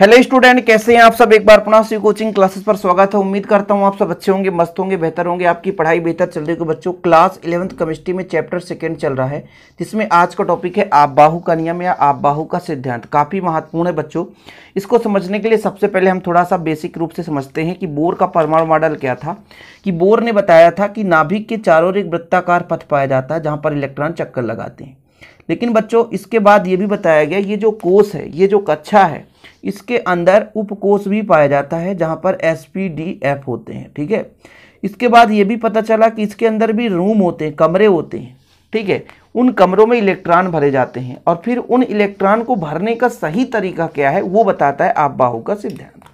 hello student कैसे हैं आप सब एक बार पुनः सी कोचिंग क्लासेस पर स्वागत है उम्मीद करता हूं आप सब अच्छे होंगे मस्त होंगे बेहतर होंगे आपकी पढ़ाई बेहतर चल रही होगी बच्चों क्लास इलेवंथ केमिस्ट्री में चैप्टर सेकंड चल रहा है जिसमें आज का टॉपिक है आप बाहू का नियम या आप बाहू का सिद्धांत काफ़ी महत्वपूर्ण है बच्चों इसको समझने के लिए सबसे पहले हम थोड़ा सा बेसिक रूप से समझते हैं कि बोर का परमाणु मॉडल क्या था कि बोर ने बताया था कि नाभिक के चारों एक वृत्ताकार पथ पाया जाता है जहाँ पर इलेक्ट्रॉन चक्कर लगाते हैं लेकिन बच्चों इसके बाद ये भी बताया गया ये जो कोष है ये जो कक्षा है इसके अंदर उपकोष भी पाया जाता है जहाँ पर एस होते हैं ठीक है इसके बाद ये भी पता चला कि इसके अंदर भी रूम होते हैं कमरे होते हैं ठीक है उन कमरों में इलेक्ट्रॉन भरे जाते हैं और फिर उन इलेक्ट्रॉन को भरने का सही तरीका क्या है वो बताता है आप बाहू का सिद्धांत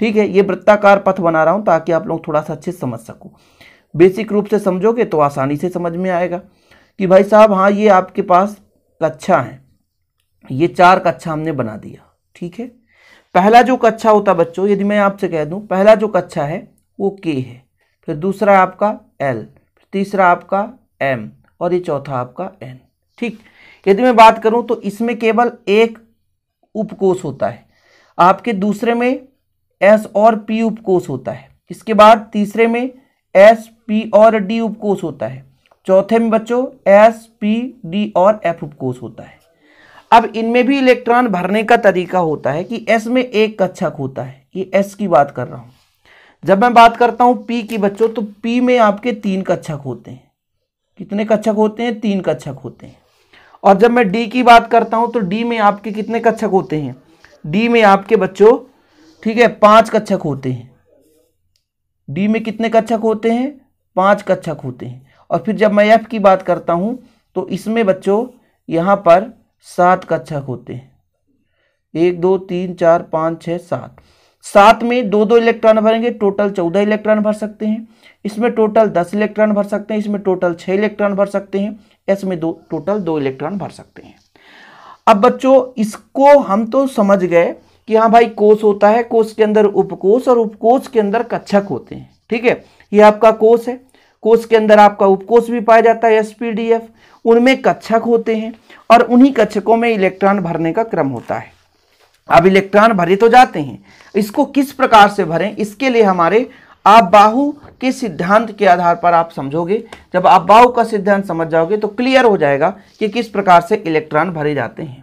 ठीक है ये वृत्ताकार पथ बना रहा हूँ ताकि आप लोग थोड़ा सा अच्छे समझ सको बेसिक रूप से समझोगे तो आसानी से समझ में आएगा कि भाई साहब हाँ ये आपके पास कक्षा हैं ये चार कक्षा हमने बना दिया ठीक है पहला जो कक्षा होता बच्चों यदि मैं आपसे कह दूं पहला जो कक्षा है वो के है फिर दूसरा आपका एल फिर तीसरा आपका एम और ये चौथा आपका एन ठीक यदि मैं बात करूं तो इसमें केवल एक उपकोष होता है आपके दूसरे में एस और पी उपकोष होता है इसके बाद तीसरे में एस पी और डी उपकोष होता है चौथे में बच्चों एस पी डी और एफ उपकोष होता है अब इनमें भी इलेक्ट्रॉन भरने का तरीका होता है कि एस में एक कक्षक होता है ये एस की बात कर रहा हूँ जब मैं बात करता हूँ पी की बच्चों तो पी में आपके तीन कक्षक होते हैं कितने कक्षक होते हैं तीन कक्षक होते हैं और जब मैं डी की बात करता हूँ तो डी में आपके कितने कक्षक होते हैं डी में आपके बच्चों ठीक है पांच कक्षक होते हैं डी में कितने कक्षक होते हैं पांच कक्षक होते हैं और फिर जब मैं एफ की बात करता हूँ तो इसमें बच्चों यहाँ पर सात कक्षक होते हैं एक दो तीन चार पाँच छः सात सात में दो दो इलेक्ट्रॉन भरेंगे टोटल चौदह इलेक्ट्रॉन भर सकते हैं इसमें टोटल दस इलेक्ट्रॉन भर सकते हैं इसमें टोटल छः इलेक्ट्रॉन भर सकते हैं एस में दो टोटल दो इलेक्ट्रॉन भर सकते हैं अब बच्चों इसको हम तो समझ गए कि हाँ भाई कोष होता है कोष के अंदर उपकोष और उपकोष के अंदर कक्षक होते हैं ठीक है ये आपका कोष है कोष के अंदर आपका उपकोष भी पाया जाता है एसपीडीएफ उनमें कक्षक होते हैं और उन्हीं कक्षकों में इलेक्ट्रॉन भरने का क्रम होता है अब इलेक्ट्रॉन भरे तो जाते हैं इसको किस प्रकार से भरें इसके लिए हमारे आप बाहू के सिद्धांत के आधार पर आप समझोगे जब आप बाहू का सिद्धांत समझ जाओगे तो क्लियर हो जाएगा कि किस प्रकार से इलेक्ट्रॉन भरे जाते हैं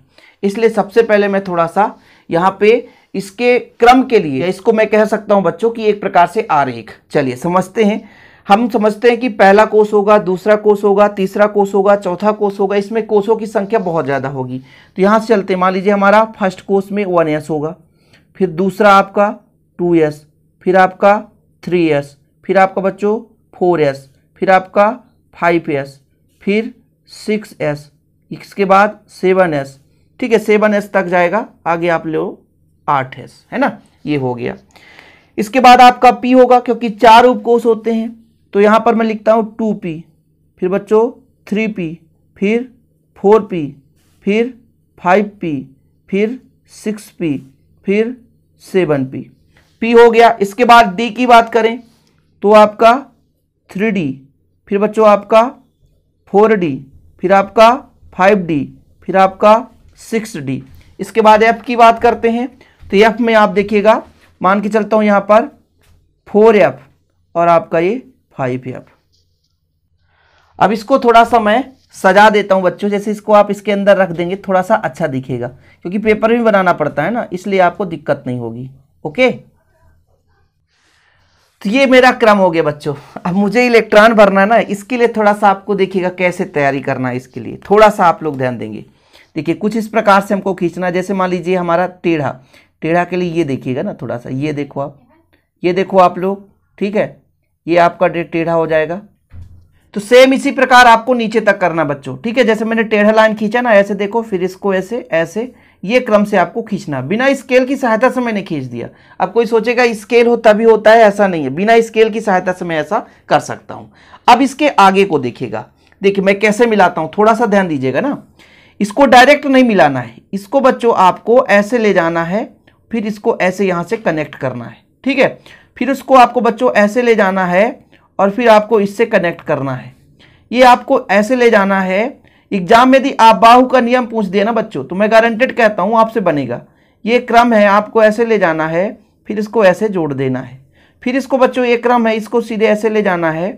इसलिए सबसे पहले मैं थोड़ा सा यहाँ पे इसके क्रम के लिए इसको मैं कह सकता हूँ बच्चों की एक प्रकार से आरेख चलिए समझते हैं हम समझते हैं कि पहला कोष होगा दूसरा कोष होगा तीसरा कोष होगा चौथा कोष होगा इसमें कोषों की संख्या बहुत ज़्यादा होगी तो यहाँ से चलते मान लीजिए हमारा फर्स्ट कोष में वन एस होगा फिर दूसरा आपका टू एस फिर आपका थ्री एस फिर आपका बच्चों फोर एस फिर आपका फाइव एस फिर सिक्स एस इसके बाद सेवन एस ठीक है सेवन एस तक जाएगा आगे आप लो आठ एस है ना ये हो गया इसके बाद आपका पी होगा क्योंकि चार उपकोष होते हैं तो यहाँ पर मैं लिखता हूँ टू पी फिर बच्चों थ्री पी फिर फोर पी फिर फाइव पी फिर सिक्स पी फिर सेवन पी पी हो गया इसके बाद डी की बात करें तो आपका थ्री डी फिर बच्चों आपका फोर डी फिर आपका फाइव डी फिर आपका सिक्स डी इसके बाद एफ की बात करते हैं तो एफ में आप देखिएगा मान के चलता हूँ यहाँ पर फोर एफ और आपका ये फाइव ही अब अब इसको थोड़ा सा मैं सजा देता हूं बच्चों जैसे इसको आप इसके अंदर रख देंगे थोड़ा सा अच्छा दिखेगा क्योंकि पेपर भी बनाना पड़ता है ना इसलिए आपको दिक्कत नहीं होगी ओके तो ये मेरा क्रम हो गया बच्चों अब मुझे इलेक्ट्रॉन भरना है ना इसके लिए थोड़ा सा आपको देखिएगा कैसे तैयारी करना है इसके लिए थोड़ा सा आप लोग ध्यान देंगे देखिए कुछ इस प्रकार से हमको खींचना जैसे मान लीजिए हमारा टेढ़ा टेढ़ा के लिए ये देखिएगा ना थोड़ा सा ये देखो आप ये देखो आप लोग ठीक है ये आपका टेढ़ा हो जाएगा तो सेम इसी प्रकार आपको नीचे तक करना बच्चों ठीक है जैसे मैंने टेढ़ा लाइन खींचा ना ऐसे देखो फिर इसको ऐसे ऐसे ये क्रम से आपको खींचना बिना स्केल की सहायता से मैंने खींच दिया अब कोई सोचेगा स्केल हो तभी होता है ऐसा नहीं है बिना स्केल की सहायता से मैं ऐसा कर सकता हूं अब इसके आगे को देखिएगा देखिए मैं कैसे मिलाता हूँ थोड़ा सा ध्यान दीजिएगा ना इसको डायरेक्ट नहीं मिलाना है इसको बच्चों आपको ऐसे ले जाना है फिर इसको ऐसे यहां से कनेक्ट करना है ठीक है फिर उसको आपको बच्चों ऐसे ले जाना है और फिर आपको इससे कनेक्ट करना है ये आपको ऐसे ले जाना है एग्जाम में यदि आप बाहु का नियम पूछ ना बच्चों तो मैं गारंटेड कहता हूँ आपसे बनेगा ये क्रम है आपको ऐसे ले जाना है फिर इसको ऐसे जोड़ देना है फिर इसको बच्चों ये क्रम है इसको सीधे ऐसे ले जाना है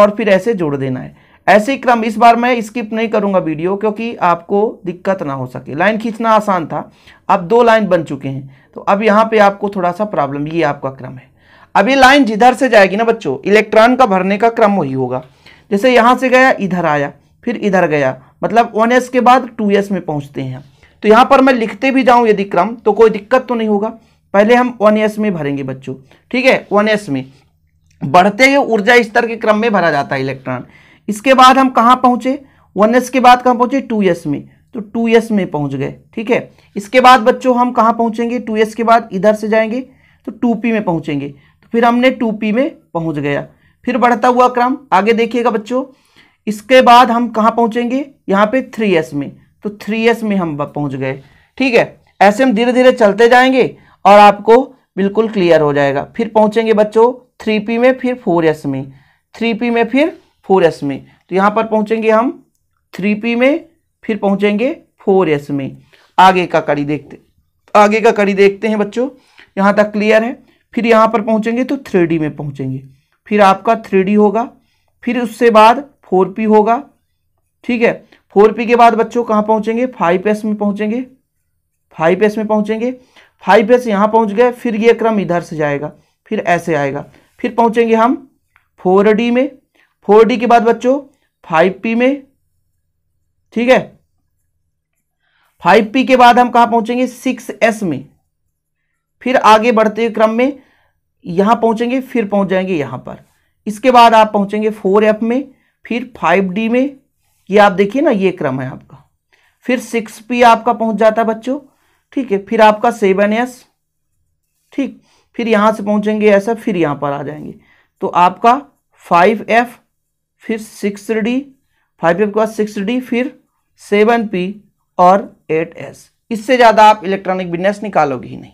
और फिर ऐसे जोड़ देना है ऐसे ही क्रम इस बार मैं स्किप नहीं करूंगा वीडियो क्योंकि आपको दिक्कत ना हो सके लाइन खींचना आसान था अब दो लाइन बन चुके हैं तो अब यहाँ पे आपको थोड़ा सा प्रॉब्लम ये आपका क्रम है अब ये लाइन जिधर से जाएगी ना बच्चों इलेक्ट्रॉन का भरने का क्रम वही होगा जैसे यहाँ से गया इधर आया फिर इधर गया मतलब वन एस के बाद टू एस में पहुँचते हैं तो यहाँ पर मैं लिखते भी जाऊँ यदि क्रम तो कोई दिक्कत तो नहीं होगा पहले हम वन एस में भरेंगे बच्चों ठीक है वन एस में बढ़ते हुए ऊर्जा स्तर के क्रम में भरा जाता है इलेक्ट्रॉन इसके बाद हम कहाँ पहुँचे वन एस के बाद कहाँ पहुँचे टू एस में तो टू एस में पहुँच गए ठीक है इसके बाद बच्चों हम कहाँ पहुँचेंगे टू एस के बाद इधर से जाएंगे तो टू पी में पहुंचेंगे फिर हमने टू पी में पहुंच गया फिर बढ़ता हुआ क्रम आगे देखिएगा बच्चों इसके बाद हम कहाँ पहुँचेंगे यहाँ पे थ्री एस में तो थ्री एस में हम पहुँच गए ठीक है ऐसे हम धीरे धीरे चलते जाएंगे और आपको बिल्कुल क्लियर हो जाएगा फिर पहुँचेंगे बच्चों थ्री पी में फिर फोर एस में थ्री पी में फिर फोर एस में तो यहाँ पर पहुँचेंगे हम थ्री पी में फिर पहुँचेंगे फोर एस में आगे का कड़ी देखते आगे का कड़ी देखते हैं बच्चों यहाँ तक क्लियर है फिर यहाँ पर पहुँचेंगे तो थ्री में पहुँचेंगे फिर आपका थ्री होगा फिर उससे बाद फोर होगा ठीक है फोर पी के बाद बच्चों कहाँ पहुँचेंगे फाइव एस में पहुँचेंगे फाइव एस में पहुँचेंगे फाइव एस यहाँ पहुँच गए फिर ये क्रम इधर से जाएगा फिर ऐसे आएगा फिर पहुँचेंगे हम फोर डी में फोर डी के बाद बच्चों फाइव पी में ठीक है फाइव पी के बाद हम कहाँ पहुँचेंगे सिक्स एस में फिर आगे बढ़ते क्रम में यहाँ पहुँचेंगे फिर पहुँच जाएंगे यहाँ पर इसके बाद आप पहुँचेंगे फोर एफ में फिर फाइव डी में ये आप देखिए ना ये क्रम है आपका फिर सिक्स पी आपका पहुँच जाता है बच्चों ठीक है फिर आपका सेवन एस ठीक फिर यहाँ से पहुँचेंगे ऐसा फिर यहाँ पर आ जाएंगे तो आपका फाइव एफ फिर सिक्स डी फाइव एफ के बाद सिक्स डी फिर सेवन पी और एट एस इससे ज़्यादा आप इलेक्ट्रॉनिक बिजनेस निकालोगे ही नहीं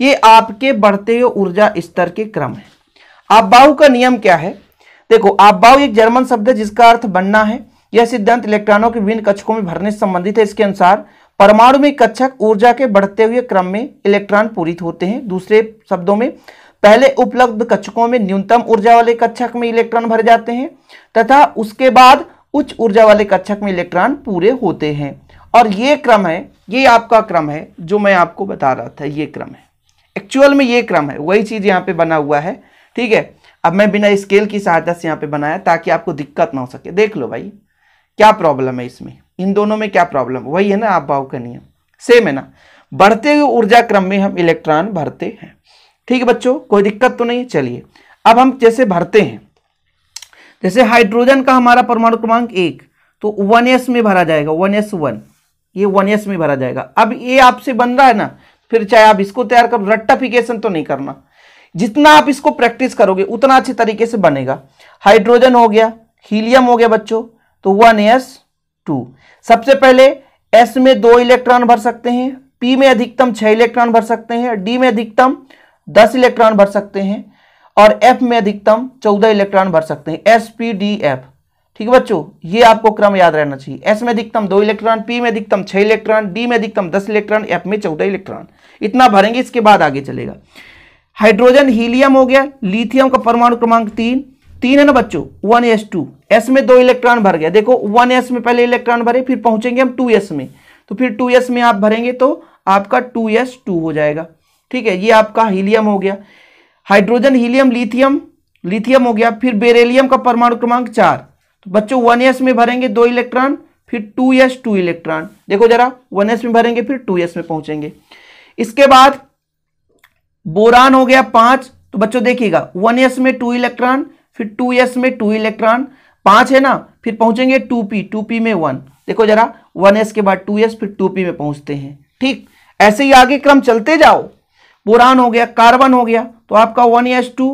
ये आपके बढ़ते हुए ऊर्जा स्तर के क्रम है आबाऊ का नियम क्या है देखो आबाऊ एक जर्मन शब्द है जिसका अर्थ बनना है यह सिद्धांत इलेक्ट्रॉनों के विभिन्न कक्षकों में भरने से संबंधित है इसके अनुसार परमाणु में कक्षक ऊर्जा के बढ़ते हुए क्रम में इलेक्ट्रॉन पूरित होते हैं दूसरे शब्दों में पहले उपलब्ध कक्षकों में न्यूनतम ऊर्जा वाले कक्षक में इलेक्ट्रॉन भरे जाते हैं तथा उसके बाद उच्च ऊर्जा वाले कक्षक में इलेक्ट्रॉन पूरे होते हैं और ये क्रम है ये आपका क्रम है जो मैं आपको बता रहा था ये क्रम है एक्चुअल में ये क्रम है वही चीज़ यहाँ पे बना हुआ है ठीक है अब मैं बिना स्केल की सहायता से यहाँ पे बनाया ताकि आपको दिक्कत ना हो सके देख लो भाई क्या प्रॉब्लम है इसमें इन दोनों में क्या प्रॉब्लम वही है ना आप भाव का नियम सेम है ना बढ़ते हुए ऊर्जा क्रम में हम इलेक्ट्रॉन भरते हैं ठीक है बच्चों कोई दिक्कत तो नहीं चलिए अब हम जैसे भरते हैं जैसे हाइड्रोजन का हमारा परमाणु क्रमांक एक तो वन एस में भरा जाएगा वन एस वन ये वन एस में भरा जाएगा अब ये आपसे बन रहा है ना फिर चाहे आप इसको तैयार करो रट्टाफिकेशन तो नहीं करना जितना आप इसको प्रैक्टिस करोगे उतना अच्छे तरीके से बनेगा हाइड्रोजन हो गया हीलियम हो गया बच्चों तो वन एस टू सबसे पहले एस में दो इलेक्ट्रॉन भर सकते हैं पी में अधिकतम छह इलेक्ट्रॉन भर सकते हैं डी में अधिकतम दस इलेक्ट्रॉन भर सकते हैं और एफ में अधिकतम चौदह इलेक्ट्रॉन भर सकते हैं एस पी डी एफ ठीक है बच्चों ये आपको क्रम याद रहना चाहिए एस में अधिकतम दो इलेक्ट्रॉन पी में अधिकतम छह इलेक्ट्रॉन डी में अधिकतम दस इलेक्ट्रॉन एफ में चौदह इलेक्ट्रॉन इतना भरेंगे इसके बाद आगे चलेगा हाइड्रोजन हीलियम हो गया लिथियम का परमाणु क्रमांक तीन तीन है ना बच्चों वन एस टू एस में दो इलेक्ट्रॉन भर गया देखो वन एस में पहले इलेक्ट्रॉन भरे फिर पहुंचेंगे हम टू एस में तो फिर टू एस में आप भरेंगे तो आपका टू एस टू हो जाएगा ठीक है ये आपका हीलियम हो गया हाइड्रोजन हीलियम लिथियम लिथियम हो गया फिर बेरेलियम का परमाणु क्रमांक चार तो बच्चों वन एस में भरेंगे दो इलेक्ट्रॉन फिर टू एस टू इलेक्ट्रॉन देखो जरा वन एस में भरेंगे फिर टू एस में पहुंचेंगे इसके बाद बोरान हो गया पांच तो बच्चों देखिएगा वन एस में टू इलेक्ट्रॉन फिर टू एस में टू इलेक्ट्रॉन पांच है ना फिर पहुंचेंगे टू पी टू पी में वन देखो जरा वन एस के बाद टू एस फिर टू पी में पहुंचते हैं ठीक ऐसे ही आगे क्रम चलते जाओ बोरान हो गया कार्बन हो गया तो आपका one S two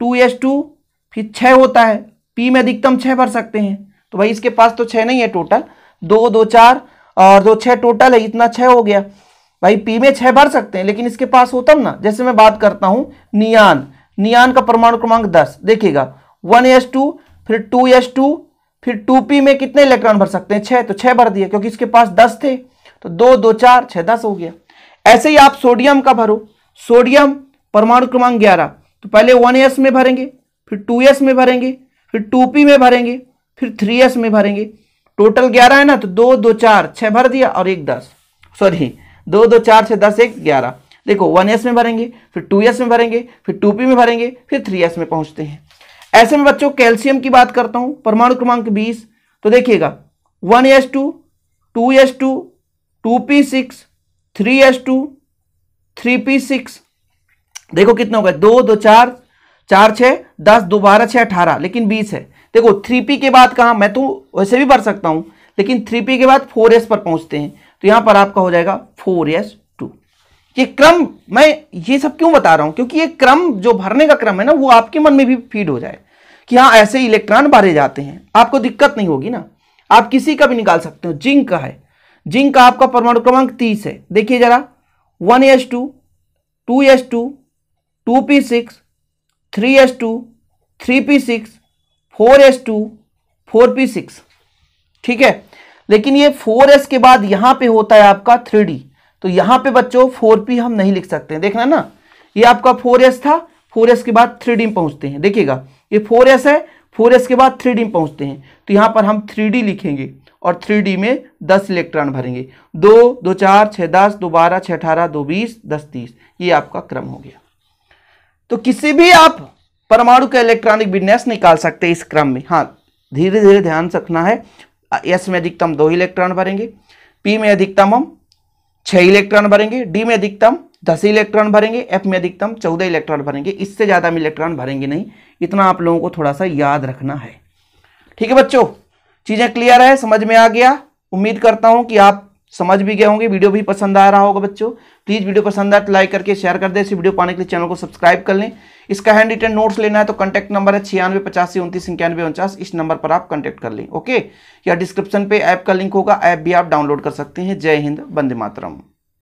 two S two फिर छ होता है पी में अधिकतम छह भर सकते हैं तो भाई इसके पास तो छह नहीं है टोटल दो दो चार और दो छह टोटल है इतना छह हो गया भाई पी में छह भर सकते हैं लेकिन इसके पास होता ना जैसे मैं बात करता हूं नियान नियान का परमाणु क्रमांक दस देखिएगा वन एस टू फिर टू एस टू फिर टू पी में कितने इलेक्ट्रॉन भर सकते हैं छह तो छह भर दिया क्योंकि इसके पास दस थे तो दो दो चार छह दस हो गया ऐसे ही आप सोडियम का भरो सोडियम परमाणु क्रमांक ग्यारह तो पहले वन एस में भरेंगे फिर टू एस में भरेंगे फिर टू पी में भरेंगे फिर थ्री एस में भरेंगे टोटल ग्यारह है ना तो दो दो चार छः भर दिया और एक दस सॉरी दो दो चार छः दस एक ग्यारह देखो वन एस में भरेंगे फिर टू एस में भरेंगे फिर टू पी में भरेंगे फिर थ्री एस में पहुंचते हैं ऐसे में बच्चों कैल्शियम की बात करता हूं परमाणु क्रमांक बीस तो देखिएगा one S two two S two two P six three S two three P six देखो कितना होगा दो दो चार चार छः दस दो बारह छः अठारह लेकिन बीस है देखो थ्री पी के बाद कहाँ मैं तो वैसे भी भर सकता हूँ लेकिन थ्री पी के बाद फोर एस पर पहुँचते हैं तो यहाँ पर आपका हो जाएगा फोर एस टू ये क्रम मैं ये सब क्यों बता रहा हूँ क्योंकि ये क्रम जो भरने का क्रम है ना वो आपके मन में भी फीड हो जाए कि हाँ ऐसे इलेक्ट्रॉन भरे जाते हैं आपको दिक्कत नहीं होगी ना आप किसी का भी निकाल सकते हो जिंक का है जिंक का आपका परमाणु क्रमांक तीस है देखिए जरा one S two two S two two P six three S two three P six four S two four P six ठीक है लेकिन ये फोर एस के बाद यहां पे होता है आपका थ्री डी तो यहां पे बच्चों फोर पी हम नहीं लिख सकते हैं देखना ना ये आपका फोर एस था फोर एस के बाद थ्री डी में पहुंचते हैं देखिएगा ये फोर एस है फोर एस के बाद थ्री डी में पहुंचते हैं तो यहां पर हम थ्री डी लिखेंगे और थ्री डी में दस इलेक्ट्रॉन भरेंगे दो दो चार छः दस दो बारह छः अठारह दो बीस दस तीस ये आपका क्रम हो गया तो किसी भी आप परमाणु का इलेक्ट्रॉनिक विन्यास निकाल सकते हैं इस क्रम में हाँ धीरे धीरे ध्यान रखना है एस में अधिकतम दो इलेक्ट्रॉन भरेंगे पी में अधिकतम हम छह इलेक्ट्रॉन भरेंगे डी में अधिकतम दस इलेक्ट्रॉन भरेंगे एफ में अधिकतम चौदह इलेक्ट्रॉन भरेंगे इससे ज़्यादा हम इलेक्ट्रॉन भरेंगे नहीं इतना आप लोगों को थोड़ा सा याद रखना है ठीक है बच्चों चीज़ें क्लियर है समझ में आ गया उम्मीद करता हूं कि आप समझ भी गए होंगे वीडियो भी पसंद आ रहा होगा बच्चों प्लीज़ वीडियो पसंद आए तो लाइक करके शेयर कर दें इस वीडियो पाने के लिए चैनल को सब्सक्राइब कर लें इसका हैंड रिटर्न नोट्स लेना है तो कॉन्टैक्ट नंबर है छियानवे पचासी उनतीस इक्यानवे उनचास इस नंबर पर आप कॉन्टैक्ट कर लें ओके या डिस्क्रिप्शन पे ऐप का लिंक होगा ऐप भी आप डाउनलोड कर सकते हैं जय हिंद बंदे मातरम